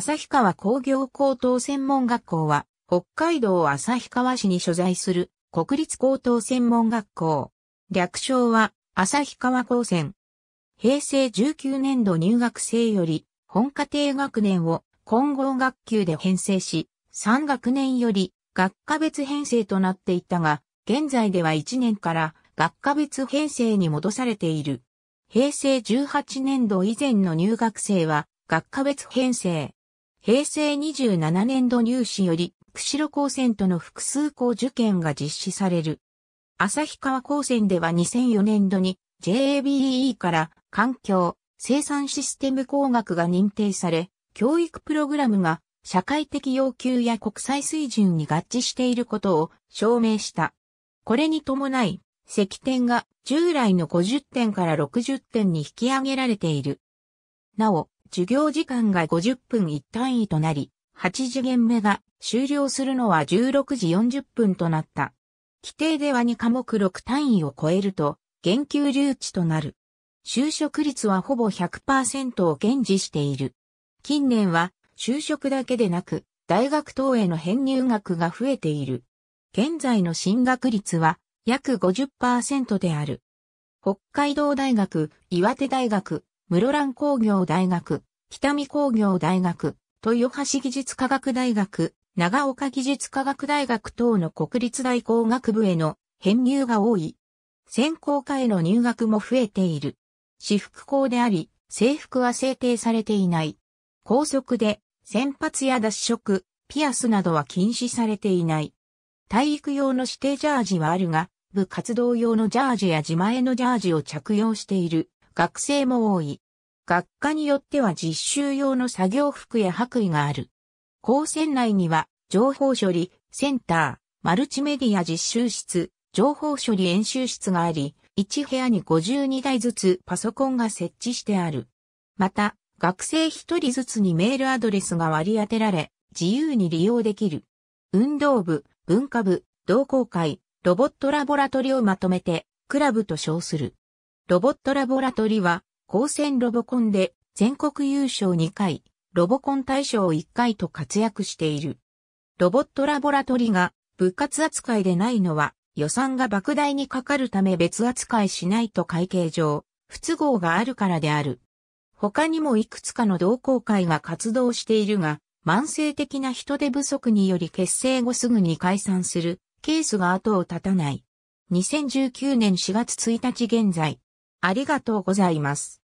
旭川工業高等専門学校は、北海道旭川市に所在する国立高等専門学校。略称は旭川高専。平成19年度入学生より本課程学年を混合学級で編成し、3学年より学科別編成となっていたが、現在では1年から学科別編成に戻されている。平成18年度以前の入学生は学科別編成。平成27年度入試より、釧路高専との複数校受験が実施される。旭川高専では2004年度に JABE から環境、生産システム工学が認定され、教育プログラムが社会的要求や国際水準に合致していることを証明した。これに伴い、石点が従来の50点から60点に引き上げられている。なお、授業時間が50分1単位となり、8次元目が終了するのは16時40分となった。規定では2科目6単位を超えると、減給留置となる。就職率はほぼ100%を堅持している。近年は、就職だけでなく、大学等への編入学が増えている。現在の進学率は約50%である。北海道大学、岩手大学、室蘭工業大学、北見工業大学、豊橋技術科学大学、長岡技術科学大学等の国立大工学部への編入が多い。専攻科への入学も増えている。私服校であり、制服は制定されていない。高速で、先発や脱色、ピアスなどは禁止されていない。体育用の指定ジャージはあるが、部活動用のジャージや自前のジャージを着用している。学生も多い。学科によっては実習用の作業服や白衣がある。高専内には、情報処理、センター、マルチメディア実習室、情報処理演習室があり、1部屋に52台ずつパソコンが設置してある。また、学生1人ずつにメールアドレスが割り当てられ、自由に利用できる。運動部、文化部、同好会、ロボットラボラトリをまとめて、クラブと称する。ロボットラボラトリは、高専ロボコンで全国優勝2回、ロボコン大賞1回と活躍している。ロボットラボラトリが部活扱いでないのは予算が莫大にかかるため別扱いしないと会計上、不都合があるからである。他にもいくつかの同好会が活動しているが、慢性的な人手不足により結成後すぐに解散するケースが後を絶たない。2019年4月1日現在、ありがとうございます。